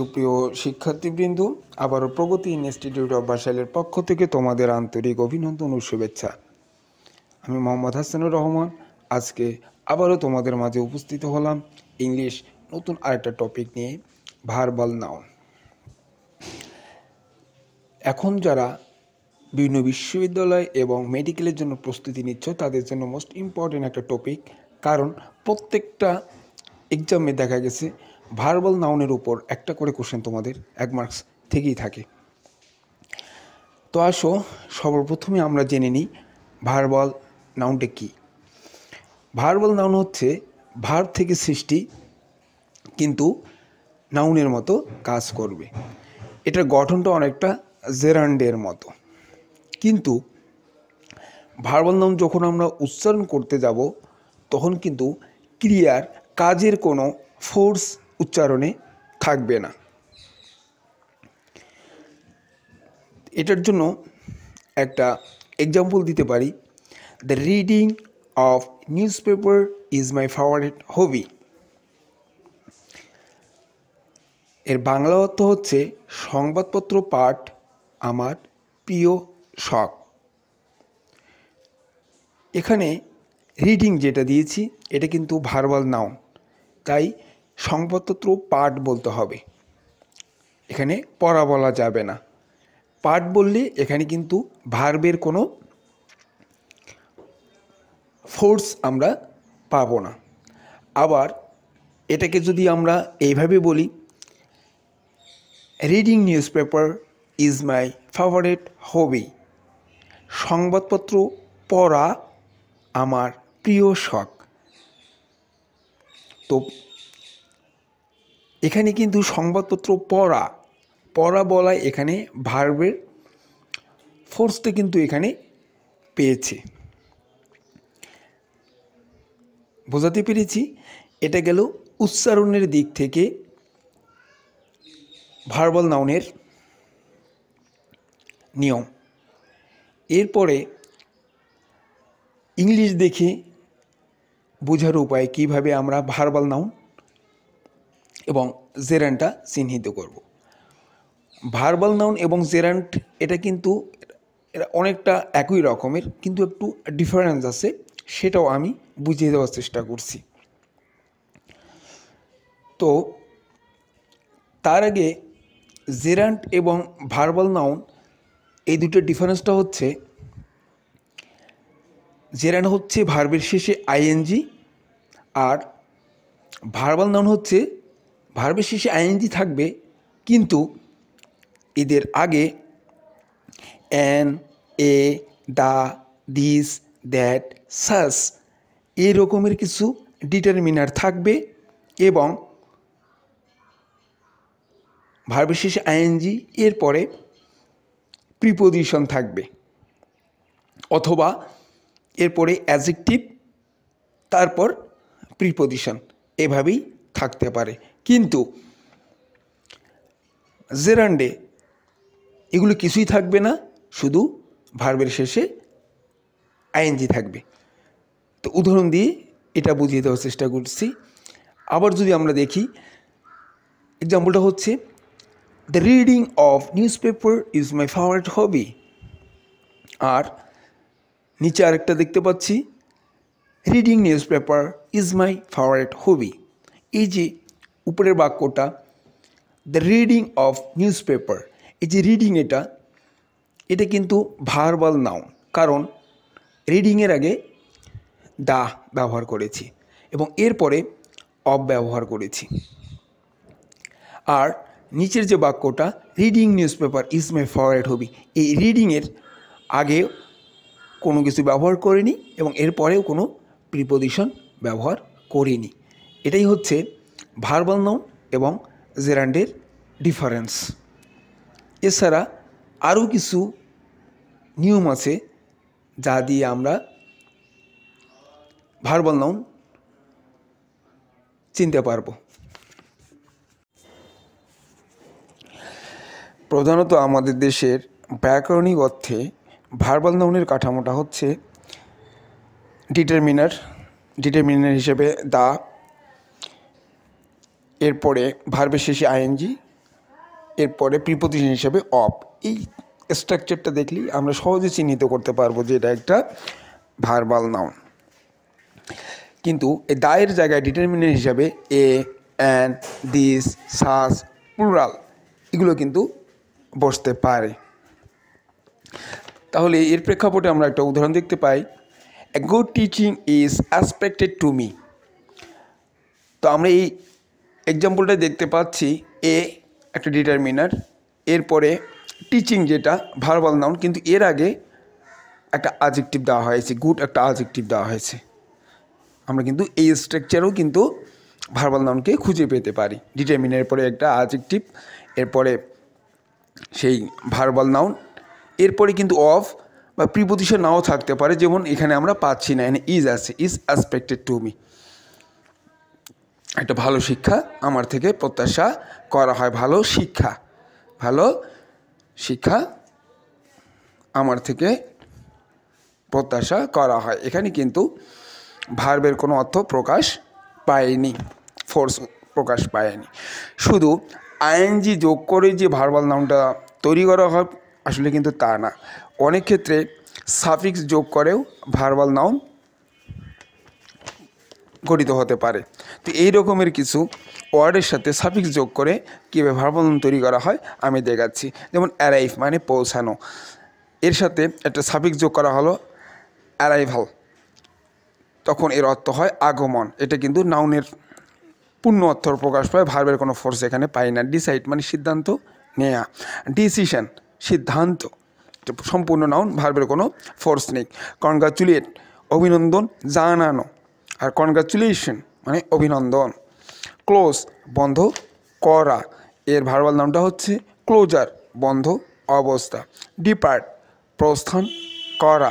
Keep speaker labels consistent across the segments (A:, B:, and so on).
A: সুপ্রিয় শিক্ষার্থীবৃন্দ আবারও প্রগতি ইনস্টিটিউট অব বাসালের পক্ষ থেকে তোমাদের আন্তরিক অভিনন্দন ও শুভেচ্ছা আমি মোহাম্মদ হাসানুর রহমান আজকে আবারও তোমাদের মাঝে উপস্থিত হলাম ইংলিশ নতুন আরেকটা টপিক নিয়ে ভারবাল নাও এখন যারা বিভিন্ন বিশ্ববিদ্যালয় এবং মেডিকেলের জন্য প্রস্তুতি নিচ্ছ তাদের জন্য মোস্ট ইম্পর্টেন্ট একটা টপিক কারণ প্রত্যেকটা এক্সামে দেখা গেছে ভার্বাল নাউনের উপর একটা করে কোশ্চেন তোমাদের এক মার্কস থেকেই থাকে তো আসো সর্বপ্রথমে আমরা জেনে নিই ভার্বাল নাউনটা কী ভার্বাল নাউন হচ্ছে ভার থেকে সৃষ্টি কিন্তু নাউনের মতো কাজ করবে এটার গঠনটা অনেকটা জেরান্ডের মতো কিন্তু ভার্বাল নাউন যখন আমরা উচ্চারণ করতে যাব তখন কিন্তু ক্রিয়ার কাজের কোনো ফোর্স উচ্চারণে থাকবে না এটার জন্য একটা এক্সাম্পল দিতে পারি the reading of newspaper is my favourite hobby এর বাংলা অর্থ হচ্ছে সংবাদপত্র পাঠ আমার প্রিয় শখ এখানে রিডিং যেটা দিয়েছি এটা কিন্তু ভার্বাল নাউন তাই সংবাদপত্র পাঠ বলতে হবে এখানে পড়া বলা যাবে না পাঠ বললে এখানে কিন্তু ভার্বের কোনো ফোর্স আমরা পাবো না আবার এটাকে যদি আমরা এইভাবে বলি reading newspaper is my favourite hobby সংবাদপত্র পড়া আমার প্রিয় শখ তো এখানে কিন্তু সংবাদপত্র পড়া পড়া বলায় এখানে ভার্বের ফোর্সটা কিন্তু এখানে পেয়েছে বোঝাতে পেরেছি এটা গেল উচ্চারণের দিক থেকে ভার্বাল নাউনের নিয়ম এরপরে ইংলিশ দেখে বোঝার উপায় কিভাবে আমরা ভার্বাল নাউন এবং জেরানটা চিহ্নিত করব ভার্বাল নাউন এবং জেরান্ট এটা কিন্তু এটা অনেকটা একই রকমের কিন্তু একটু ডিফারেন্স আছে সেটাও আমি বুঝিয়ে দেওয়ার চেষ্টা করছি তো তার আগে জেরান্ট এবং ভার্বাল নাউন এই দুটো ডিফারেন্সটা হচ্ছে জেরান্ট হচ্ছে ভার্বের শেষে আইএনজি আর ভার্বাল নাউন হচ্ছে ভার্বের শেষে আইএনজি থাকবে কিন্তু এদের আগে an a the this that such এরকমের কিছু ডিটারমিনার থাকবে এবং ভার্বের শেষে আইএনজি এর পরে প্রিপোজিশন থাকবে অথবা এরপরে অ্যাজেকটিভ তারপর প্রিপোজিশন এভাবেই থাকতে পারে কিন্তু জেরান্ডে এগুলো কিছুই থাকবে না শুধু ভার্বের শেষে আইএনজি থাকবে তো উদাহরণ দিয়ে এটা বুঝিয়ে দেওয়ার চেষ্টা করছি আবার যদি আমরা দেখি এক্সাম্পলটা হচ্ছে the reading of newspaper is my favourite hobby আর নিচে আরেকটা দেখতে পাচ্ছি reading newspaper is my favourite hobby এই যে উপরের বাক্যটা the reading of newspaper এই যে রিডিং এটা এটা কিন্তু ভার্বাল নাও কারণ রিডিংয়ের আগে দা ব্যবহার করেছি এবং এরপরে অব ব্যবহার করেছি আর নিচের যে বাক্যটা reading newspaper is my favourite hobby এই রিডিংয়ের আগে কোনো কিছু ব্যবহার করিনি এবং এরপরেও কোনো প্রিপোজিশন ব্যবহার করিনি এটাই হচ্ছে ভার্বাল নাউন এবং জেরান্ডের ডিফারেন্স এছাড়া আরও কিছু নিয়ম আছে যা দিয়ে আমরা ভার্বাল নাউন চিনতে পারব প্রধানত আমাদের দেশের ব্যাকরণিক অর্থে ভার্বাল নাউনের কাঠামোটা হচ্ছে ডিটারমিনার ডিটারমিনার হিসেবে দা এরপরে ভার্বের শেষে আইএনজি এরপরে প্রিপোজিশন হিসেবে অফ এই স্ট্রাকচারটা দেখলেই আমরা সহজে চিহ্নিত করতে পারবো যে এটা একটা ভার্বাল নাউন কিন্তু এ দায়ের জায়গায় ডিটারমিনেন্ট হিসাবে a and this such plural এগুলো কিন্তু বসতে পারে তাহলে এর প্রেক্ষাপটে আমরা একটা উদাহরণ দেখতে পাই a good teaching is expected to me তো আমরা এই এক্সাম্পলটায় দেখতে পাচ্ছি এ একটা ডিটারমিনার এরপরে টিচিং যেটা ভার্বাল নাউন কিন্তু এর আগে একটা আজেকটিভ দেওয়া হয়েছে গুড একটা আজেকটিভ দেওয়া হয়েছে আমরা কিন্তু এই স্ট্রাকচারও কিন্তু ভার্বাল নাউনকে খুঁজে পেতে পারি ডিটারমিনের পরে একটা আজেকটিভ এরপরে সেই ভার্বাল নাউন এরপরে কিন্তু অফ বা প্রিপোজিশন নাও থাকতে পারে যেমন এখানে আমরা পাচ্ছি না এখানে ইজ আছে ইজ অ্যাসপেক্টেড টু মি একটা ভালো শিক্ষা আমার থেকে প্রত্যাশা করা হয় ভালো শিক্ষা ভালো শিক্ষা আমার থেকে প্রত্যাশা করা হয় এখানে কিন্তু ভার্বের কোনো অর্থ প্রকাশ পায়নি ফোর্স প্রকাশ পায়নি শুধু আইএনজি যোগ করে যে ভার্বাল নাউনটা তৈরি করা হয় আসলে কিন্তু তা না অনেক ক্ষেত্রে সাফিক্স যোগ করেও ভার্বাল নাউন গঠিত হতে পারে তো এই রকমের কিছু ওয়ার্ডের সাথে সাফিক্স যোগ করে কীভাবে ভারবন্ধন তৈরি করা হয় আমি দেখাচ্ছি যেমন অ্যারাইভ মানে পৌঁছানো এর সাথে একটা সাফিক্স যোগ করা হলো অ্যারাইভাল তখন এর অর্থ হয় আগমন এটা কিন্তু নাউনের পূর্ণ অর্থর প্রকাশ পায় ভার্বের কোনো ফোর্স এখানে পায় না ডিসাইড মানে সিদ্ধান্ত নেয়া ডিসিশন সিদ্ধান্ত সম্পূর্ণ নাউন ভার্বের কোনো ফোর্স নেই কনগ্রাচুলেট অভিনন্দন জানানো আর কনগ্রাচুলেশন মানে অভিনন্দন ক্লোজ বন্ধ করা এর ভার্বাল নামটা হচ্ছে ক্লোজার বন্ধ অবস্থা ডিপার্ট প্রস্থান করা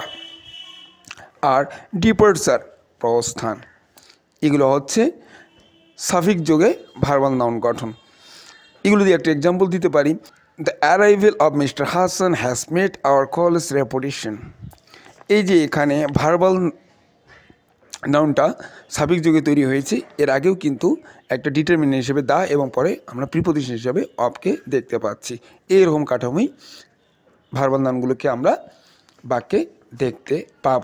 A: আর ডিপার্চার প্রস্থান এগুলো হচ্ছে সাফিক যোগে ভার্বাল নাউন গঠন এগুলো দিয়ে একটা এক্সাম্পল দিতে পারি the arrival of Mr Hasan has made our college reputation এই যে এখানে ভার্বাল নাউনটা সাবিক যুগে তৈরি হয়েছে এর আগেও কিন্তু একটা ডিটারমিনেন্ট হিসেবে দা এবং পরে আমরা প্রিপোজিশন হিসেবে অফকে দেখতে পাচ্ছি এরকম কাঠামোই ভার্বাল নামগুলোকে আমরা বাক্যে দেখতে পাব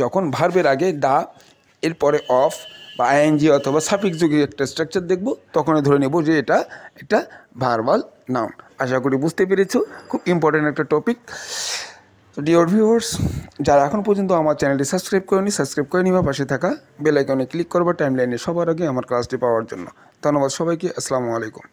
A: যখন ভার্বের আগে দা এরপরে অফ বা আইএনজি অথবা সাফিক যুগে একটা স্ট্রাকচার দেখব তখনই ধরে নেব যে এটা একটা ভার্বাল নাউন আশা করি বুঝতে পেরেছ খুব ইম্পর্ট্যান্ট একটা টপিক তো ডিওর ভিউয়ার্স যারা এখন পর্যন্ত আমার চ্যানেলটি সাবস্ক্রাইব করেনি সাবস্ক্রাইব করে নিবা পাশে থাকা বেলাইকনে ক্লিক করবা লাইনে সবার আগে আমার ক্লাসটি পাওয়ার জন্য ধন্যবাদ সবাইকে আসসালামু আলাইকুম